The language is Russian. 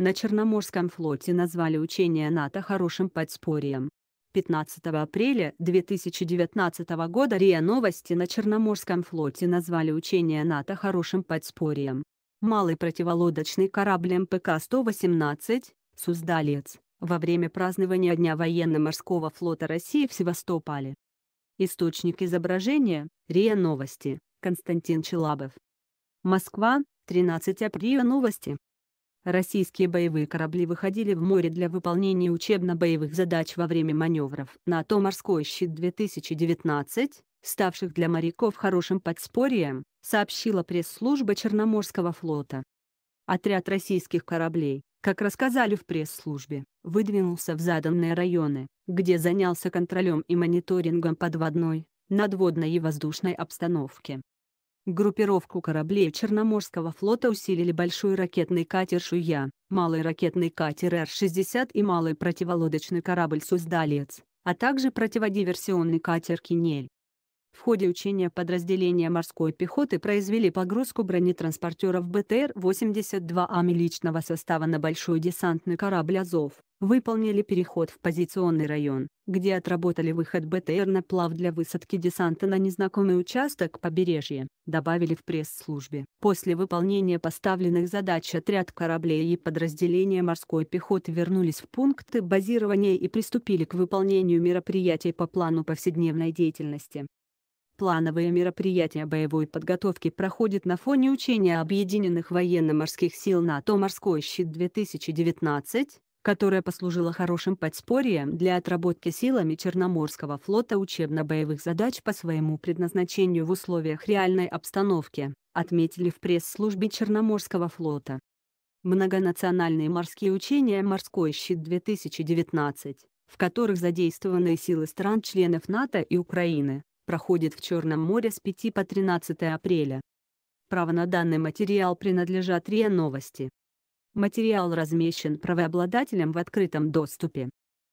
На Черноморском флоте назвали учения НАТО хорошим подспорьем. 15 апреля 2019 года РИА Новости на Черноморском флоте назвали учения НАТО хорошим подспорьем. Малый противолодочный корабль МПК-118 «Суздалец» во время празднования Дня военно-морского флота России в Севастополе. Источник изображения – РИА Новости, Константин Челабов. Москва, 13 апреля Новости. Российские боевые корабли выходили в море для выполнения учебно-боевых задач во время маневров на ТО «Морской щит-2019», ставших для моряков хорошим подспорьем, сообщила пресс-служба Черноморского флота. Отряд российских кораблей, как рассказали в пресс-службе, выдвинулся в заданные районы, где занялся контролем и мониторингом подводной, надводной и воздушной обстановки, Группировку кораблей Черноморского флота усилили большой ракетный катер «Шуя», малый ракетный катер Р-60 и малый противолодочный корабль «Суздалец», а также противодиверсионный катер «Кинель». В ходе учения подразделения морской пехоты произвели погрузку бронетранспортеров бтр 82 ами личного состава на большой десантный корабль «Азов», выполнили переход в позиционный район, где отработали выход БТР на плав для высадки десанта на незнакомый участок побережья, добавили в пресс-службе. После выполнения поставленных задач отряд кораблей и подразделения морской пехоты вернулись в пункты базирования и приступили к выполнению мероприятий по плану повседневной деятельности. Плановое мероприятие боевой подготовки проходит на фоне учения Объединенных военно-морских сил НАТО «Морской щит-2019», которое послужило хорошим подспорьем для отработки силами Черноморского флота учебно-боевых задач по своему предназначению в условиях реальной обстановки, отметили в пресс-службе Черноморского флота. Многонациональные морские учения «Морской щит-2019», в которых задействованы силы стран-членов НАТО и Украины, проходит в Черном море с 5 по 13 апреля. Право на данный материал принадлежат РИА Новости. Материал размещен правообладателем в открытом доступе.